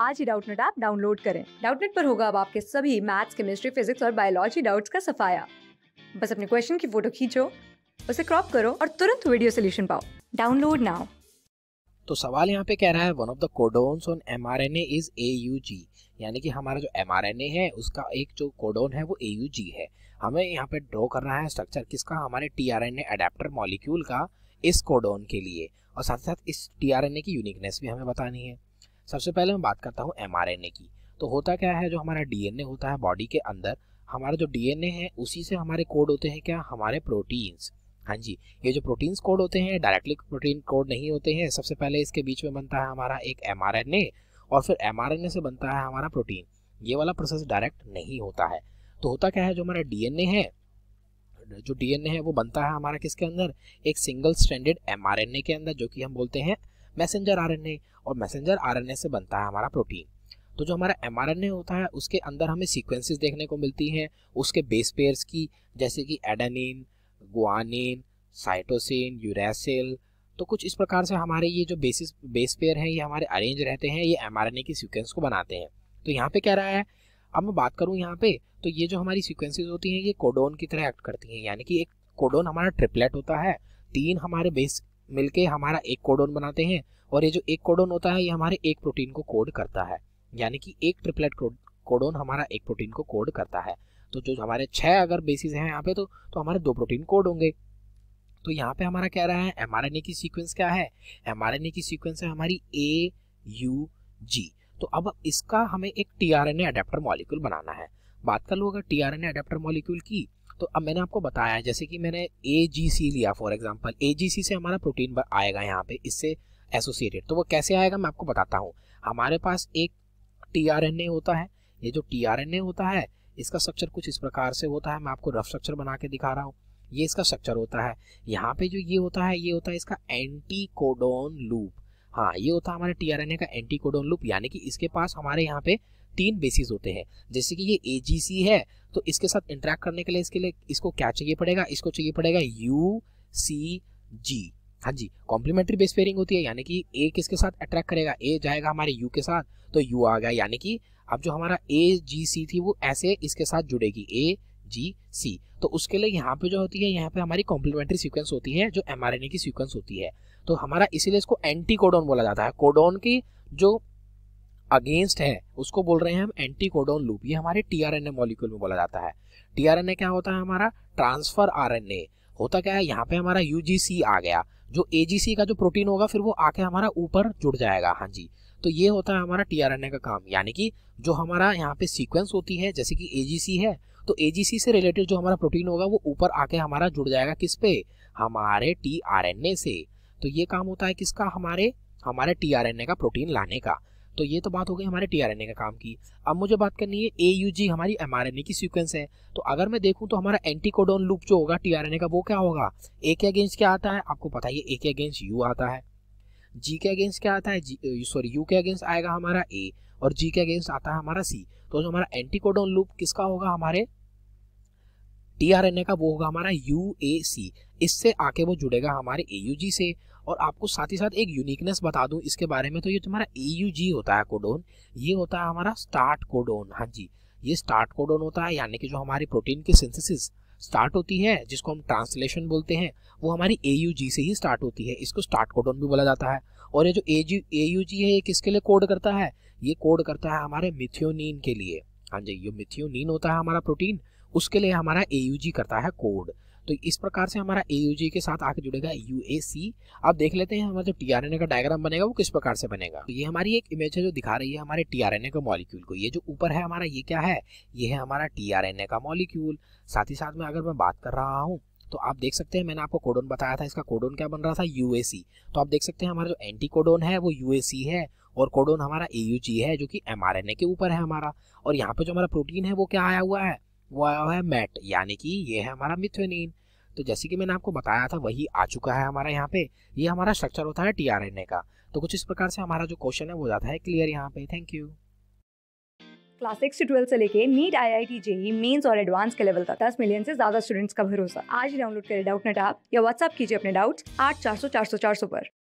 आज ही Doubtnut app download करें डाउटनेट पर होगा अब आपके सभी मैथ्स केमिस्ट्री फिजिक्स और बायोलॉजी डाउट्स का सफाया बस अपने क्वेश्चन की फोटो खींचो उसे क्रॉप करो और तुरंत वीडियो सोल्यूशन पाओ डाउनलोड नाउ तो सवाल यहाँ पे कह रहा है one of the codons on M R N as A U G यानी कि हमारा जो एम आर एन ए है उसका एक जो कोडोन है वो ए यू जी है हमें यहाँ पे ड्रॉ करना है स्ट्रक्चर किसका हमारे T R N A adapter molecule का इस कोडोन के लिए और साथ साथ इस टी आर एन ए की यूनिकनेस भी हमें बतानी है सबसे पहले मैं बात करता हूँ एम की तो होता क्या है जो हमारा डी होता है बॉडी के अंदर हमारा जो डी है उसी से हमारे कोड होते हैं क्या हमारे प्रोटीन्स हाँ जी ये जो प्रोटीन्स कोड होते हैं डायरेक्टली प्रोटीन कोड नहीं होते हैं सबसे पहले इसके बीच में बनता है हमारा एक एम और फिर एम से बनता है हमारा प्रोटीन ये वाला प्रोसेस डायरेक्ट नहीं होता है तो होता क्या है जो हमारा डीएनए है जो डीएनए है वो बनता है हमारा किसके अंदर एक सिंगल स्टैंडर्ड एम के अंदर जो कि हम बोलते हैं मैसेंजर आर और मैसेंजर आर से बनता है हमारा प्रोटीन तो जो हमारा एम होता है उसके अंदर हमें सीक्वेंसेस देखने को मिलती हैं उसके बेस पेयर्स की जैसे कि एडानिन गुआनिन साइटोसिन यूरेसिल तो कुछ इस प्रकार से हमारे ये जो बेसिस बेस पेयर हैं ये हमारे अरेंज रहते हैं ये एम की सिक्वेंस को बनाते हैं तो यहाँ पे क्या रहा है अब मैं बात करूँ यहाँ पे तो ये जो हमारी सीक्वेंसेज होती हैं ये कोडोन की तरह एक्ट करती हैं यानी कि एक कोडोन हमारा ट्रिपलेट होता है तीन हमारे बेस मिलके हमारा एक कोडोन बनाते हैं और ये जो एक कोडोन होता है ये हमारे एक प्रोटीन को कोड करता है यानी कि एक ट्रिपलेट कोडोन हमारा एक प्रोटीन को कोड करता है तो जो हमारे छः अगर बेसिस हैं यहाँ पे तो तो हमारे दो प्रोटीन कोड होंगे तो यहाँ पे हमारा कह रहा है एम की सीक्वेंस क्या है एम की सीक्वेंस है हमारी ए यू जी तो अब इसका हमें एक T R N adapter molecule बनाना है बात कर लो अगर T R N adapter molecule की तो अब मैंने आपको बताया जैसे कि मैंने ए जी सी लिया फॉर एग्जाम्पल ए जी सी से हमारा प्रोटीन आएगा यहाँ पे इससे एसोसिएटेड तो वो कैसे आएगा मैं आपको बताता हूँ हमारे पास एक टी आर एन ए होता है ये जो टी आर एन ए होता है इसका स्ट्रक्चर कुछ इस प्रकार से होता है मैं आपको रफ स्ट्रक्चर बना के दिखा रहा हूँ ये इसका स्ट्रक्चर होता है यहाँ पे जो ये होता है ये होता है इसका एंटी कोडोन लूप हाँ ये होता है हमारे टी आर एन ए का एंटी कोडोन लूप यानी कि इसके पास हमारे यहाँ पे तीन बेसिस होते हैं जैसे कि ये ए है तो इसके साथ इंटरेक्ट करने के लिए इसके लिए इसको क्या चाहिए पड़ेगा इसको चाहिए पड़ेगा यू सी जी हाँ जी कॉम्प्लीमेंट्री बेस पेयरिंग होती है यानी कि ए किसके साथ अट्रैक्ट करेगा ए जाएगा हमारे यू के साथ तो यू आ गया यानी कि अब जो हमारा ए जी सी थी वो ऐसे इसके साथ जुड़ेगी ए जी सी तो उसके लिए यहाँ पे जो होती है यहाँ पे हमारी कॉम्प्लीमेंट्री सीक्वेंस होती है जो एम की सीक्वेंस होती है तो हमारा इसीलिए इसको एंटी कोडोन बोला जाता है कोडोन की जो अगेंस्ट है उसको बोल रहे हैं हम एंटी कोडोन लूप ये हमारे टीआरएनए मॉलिक्यूल में बोला जाता है टीआरएनए क्या होता है हमारा ट्रांसफर आरएनए होता क्या है यहाँ पे हमारा यूजीसी आ गया जो एजीसी का जो प्रोटीन होगा फिर वो आके हमारा ऊपर जुड़ जाएगा हाँ जी तो ये होता है हमारा टीआरएनए का काम यानी कि जो हमारा यहाँ पे सीक्वेंस होती है जैसे कि एजीसी है तो एजीसी से रिलेटेड जो हमारा प्रोटीन होगा वो ऊपर आके हमारा जुड़ जाएगा किस पे हमारे टीआरएनए से तो ये काम होता है किसका हमारे हमारे टीआरएनए का प्रोटीन लाने का तो ये तो बात हो गई हमारे टी का काम की अब मुझे बात करनी है ए हमारी एम की सीक्वेंस है तो अगर मैं देखूँ तो हमारा एंटीकोडोन लूप जो होगा टी का वो क्या होगा ए के अगेंस्ट क्या आता है आपको पता ही ए के अगेंस्ट यू आता है जी के अगेंस्ट क्या आता है सॉरी यू uh, के अगेंस्ट आएगा हमारा ए और जी के अगेंस्ट आता है हमारा सी तो जो हमारा एंटीकोडोन लूप किसका होगा हमारे टी का वो होगा हमारा यू ए सी इससे आके वो जुड़ेगा हमारे ए यू जी से और आपको साथ ही साथ एक यूनिकनेस बता दूं इसके बारे में तो ये तुम्हारा ए होता है कोडोन ये होता है हमारा स्टार्ट कोडोन हाँ जी ये स्टार्ट कोडोन होता है यानी कि जो हमारी प्रोटीन की सिंथेसिस स्टार्ट होती है जिसको हम ट्रांसलेशन बोलते हैं वो हमारी ए से ही स्टार्ट होती है इसको स्टार्ट कोडोन भी बोला जाता है और ये जो ए जी है ये किसके लिए कोड करता है ये कोड करता है हमारे मिथियोनिन के लिए हाँ जी ये मिथियोनिन होता है हमारा प्रोटीन उसके लिए हमारा ए करता है कोड तो इस प्रकार से हमारा ए के साथ आके जुड़ेगा यू अब देख लेते हैं हमारा जो टी का डायग्राम बनेगा वो किस प्रकार से बनेगा तो ये हमारी एक इमेज है जो दिखा रही है हमारे टी का मॉलिक्यूल को ये जो ऊपर है हमारा ये क्या है ये है हमारा टी का मॉलिक्यूल साथ ही साथ में अगर मैं बात कर रहा हूँ तो आप देख सकते हैं मैंने आपको कोडोन बताया था इसका कोडोन क्या बन रहा था यूएसी तो आप देख सकते हैं हमारा जो एंटी कोडोन है वो यूएसी है और कोडोन हमारा ए है जो कि एम के ऊपर है हमारा और यहाँ पे जो हमारा प्रोटीन है वो क्या आया हुआ है वो आया हुआ है मैट यानी कि ये है हमारा मिथ्योनिन तो जैसे कि मैंने आपको बताया था वही आ चुका है हमारा यहाँ पे ये यह हमारा स्ट्रक्चर होता है टी का तो कुछ इस प्रकार से हमारा जो क्वेश्चन है वो जाता है क्लियर यहाँ पे थैंक यू क्लास सिक्स से ट्वेल्व से लेके NEET I I T JEE mains और एडवांस के लेवल तक दस मिलियन से ज्यादा स्टूडेंट्स का भरोसा आज डाउनलोड करें डाउट नेट आप या व्हाट्सअप कीजिए अपने डाउट्स आठ चार सौ चार सौ चार सौ पर